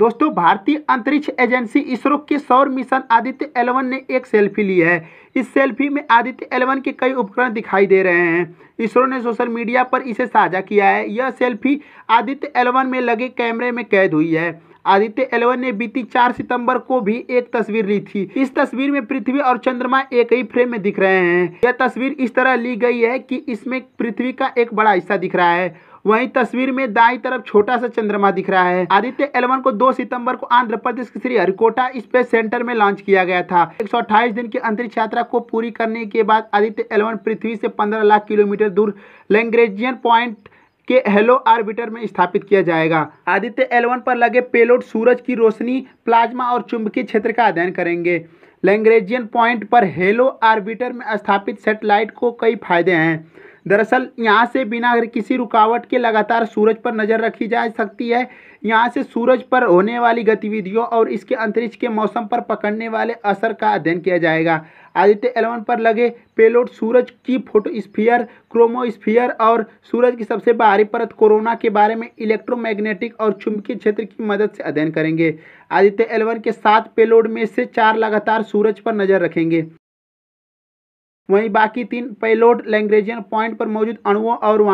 दोस्तों भारतीय अंतरिक्ष एजेंसी इसरो के सौर मिशन आदित्य एलेवन ने एक सेल्फी ली है इस सेल्फी में आदित्य एलेवन के कई उपकरण दिखाई दे रहे हैं इसरो ने सोशल मीडिया पर इसे साझा किया है यह सेल्फी आदित्य एलेवन में लगे कैमरे में कैद हुई है आदित्य एलेवन ने बीती चार सितंबर को भी एक तस्वीर ली थी इस तस्वीर में पृथ्वी और चंद्रमा एक ही फ्रेम में दिख रहे हैं यह तस्वीर इस तरह ली गई है कि इसमें पृथ्वी का एक बड़ा हिस्सा दिख रहा है वहीं तस्वीर में दाई तरफ छोटा सा चंद्रमा दिख रहा है आदित्य एलवन को 2 सितंबर को आंध्र प्रदेश के श्री हरिकोटा स्पेस सेंटर में लॉन्च किया गया था एक दिन की अंतरिक्ष यात्रा को पूरी करने के बाद आदित्य एलवन पृथ्वी से 15 लाख किलोमीटर दूर लैंग्रेजियन पॉइंट के हेलो आर्बिटर में स्थापित किया जाएगा आदित्य एलवन पर लगे पेलोड सूरज की रोशनी प्लाज्मा और चुंबकीय क्षेत्र का अध्ययन करेंगे लैंग्रेजियन पॉइंट पर हेलो आर्बिटर में स्थापित सेटेलाइट को कई फायदे हैं दरअसल यहाँ से बिना किसी रुकावट के लगातार सूरज पर नज़र रखी जा सकती है यहाँ से सूरज पर होने वाली गतिविधियों और इसके अंतरिक्ष के मौसम पर पकड़ने वाले असर का अध्ययन किया जाएगा आदित्य एलेवन पर लगे पेलोड सूरज की फोटोस्फीयर क्रोमोस्फीयर और सूरज की सबसे बाहरी परत कोरोना के बारे में इलेक्ट्रोमैग्नेटिक और चुंबकीय क्षेत्र की मदद से अध्ययन करेंगे आदित्य एलेवन के सात पेलोड में से चार लगातार सूरज पर नज़र रखेंगे वहीं बाकी तीन पेलोड लैंग्रेजियन पॉइंट पर मौजूद अणुओं और